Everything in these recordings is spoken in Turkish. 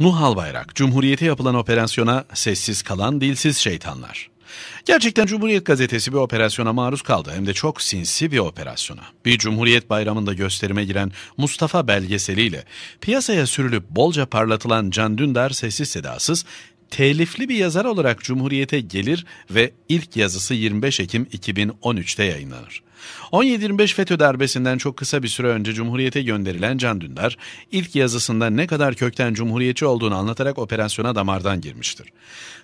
Nuh Albayrak, Cumhuriyete yapılan operasyona sessiz kalan dilsiz şeytanlar. Gerçekten Cumhuriyet gazetesi bir operasyona maruz kaldı hem de çok sinsi bir operasyona. Bir Cumhuriyet bayramında gösterime giren Mustafa belgeseliyle piyasaya sürülüp bolca parlatılan Can Dündar sessiz sedasız telifli bir yazar olarak Cumhuriyet'e gelir ve ilk yazısı 25 Ekim 2013'te yayınlanır. 17-25 FETÖ darbesinden çok kısa bir süre önce Cumhuriyet'e gönderilen Can Dündar, ilk yazısında ne kadar kökten Cumhuriyetçi olduğunu anlatarak operasyona damardan girmiştir.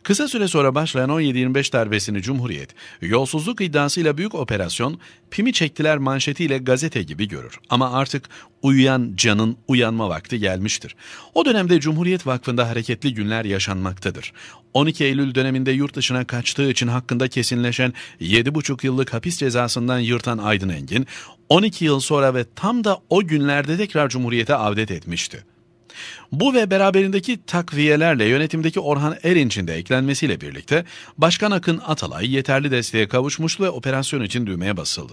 Kısa süre sonra başlayan 17-25 darbesini Cumhuriyet, yolsuzluk iddiasıyla büyük operasyon, pimi çektiler manşetiyle gazete gibi görür. Ama artık uyuyan canın uyanma vakti gelmiştir. O dönemde Cumhuriyet Vakfı'nda hareketli günler yaşanmaktadır. 12 Eylül döneminde yurt dışına kaçtığı için hakkında kesinleşen 7,5 yıllık hapis cezasından yırt yırtan Aydın Engin 12 yıl sonra ve tam da o günlerde tekrar Cumhuriyet'e avdet etmişti. Bu ve beraberindeki takviyelerle yönetimdeki Orhan Erinç'in de eklenmesiyle birlikte Başkan Akın Atalay yeterli desteğe kavuşmuş ve operasyon için düğmeye basıldı.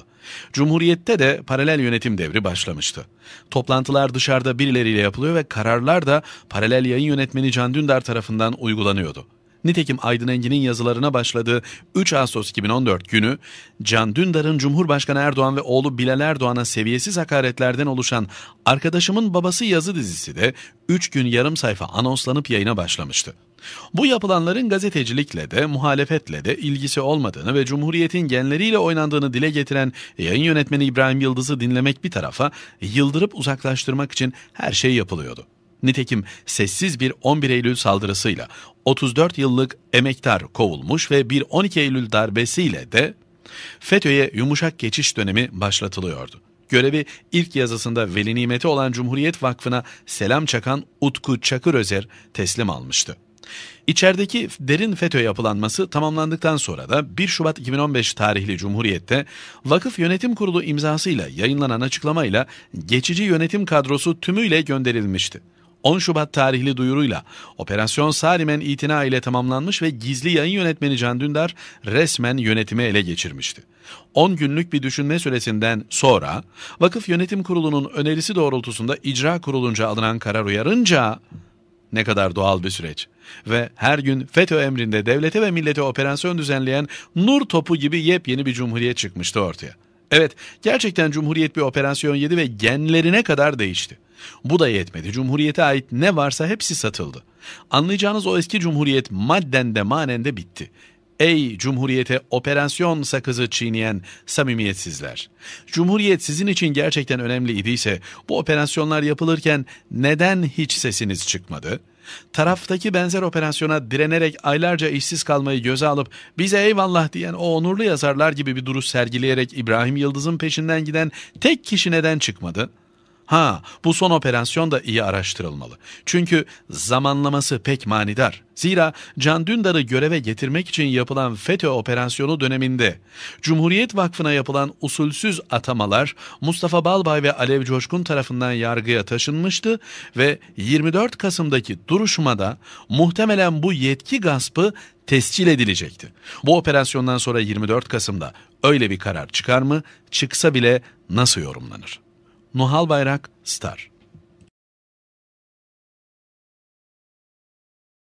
Cumhuriyette de paralel yönetim devri başlamıştı. Toplantılar dışarıda birileriyle yapılıyor ve kararlar da paralel yayın yönetmeni Can Dündar tarafından uygulanıyordu. Nitekim Aydın Engin'in yazılarına başladığı 3 Ağustos 2014 günü Can Dündar'ın Cumhurbaşkanı Erdoğan ve oğlu Bilal Erdoğan'a seviyesiz hakaretlerden oluşan Arkadaşımın Babası yazı dizisi de 3 gün yarım sayfa anonslanıp yayına başlamıştı. Bu yapılanların gazetecilikle de muhalefetle de ilgisi olmadığını ve Cumhuriyet'in genleriyle oynandığını dile getiren yayın yönetmeni İbrahim Yıldız'ı dinlemek bir tarafa, yıldırıp uzaklaştırmak için her şey yapılıyordu. Nitekim sessiz bir 11 Eylül saldırısıyla 34 yıllık emektar kovulmuş ve bir 12 Eylül darbesiyle de FETÖ'ye yumuşak geçiş dönemi başlatılıyordu. Görevi ilk yazısında veli nimeti olan Cumhuriyet Vakfı'na selam çakan Utku Çakırözer teslim almıştı. İçerideki derin FETÖ yapılanması tamamlandıktan sonra da 1 Şubat 2015 tarihli Cumhuriyet'te Vakıf Yönetim Kurulu imzasıyla yayınlanan açıklamayla geçici yönetim kadrosu tümüyle gönderilmişti. 10 Şubat tarihli duyuruyla Operasyon Sarimen itina ile tamamlanmış ve gizli yayın yönetmeni Can Dündar resmen yönetimi ele geçirmişti. 10 günlük bir düşünme süresinden sonra Vakıf Yönetim Kurulu'nun önerisi doğrultusunda icra kurulunca alınan karar uyarınca ne kadar doğal bir süreç. Ve her gün FETÖ emrinde devlete ve millete operasyon düzenleyen nur topu gibi yepyeni bir cumhuriyet çıkmıştı ortaya. Evet, gerçekten Cumhuriyet bir operasyon yedi ve genlerine kadar değişti. Bu da yetmedi. Cumhuriyete ait ne varsa hepsi satıldı. Anlayacağınız o eski cumhuriyet madden de manen de bitti. Ey Cumhuriyete operasyon sakızı çiğneyen samimiyetsizler. Cumhuriyet sizin için gerçekten önemli idiyse bu operasyonlar yapılırken neden hiç sesiniz çıkmadı? Taraftaki benzer operasyona direnerek aylarca işsiz kalmayı göze alıp bize eyvallah diyen o onurlu yazarlar gibi bir duruş sergileyerek İbrahim Yıldız'ın peşinden giden tek kişi neden çıkmadı?'' Ha, bu son operasyon da iyi araştırılmalı. Çünkü zamanlaması pek manidar. Zira Can Dündar'ı göreve getirmek için yapılan FETÖ operasyonu döneminde Cumhuriyet Vakfı'na yapılan usulsüz atamalar Mustafa Balbay ve Alev Coşkun tarafından yargıya taşınmıştı ve 24 Kasım'daki duruşmada muhtemelen bu yetki gaspı tescil edilecekti. Bu operasyondan sonra 24 Kasım'da öyle bir karar çıkar mı? Çıksa bile nasıl yorumlanır? Nuhal Bayrak Star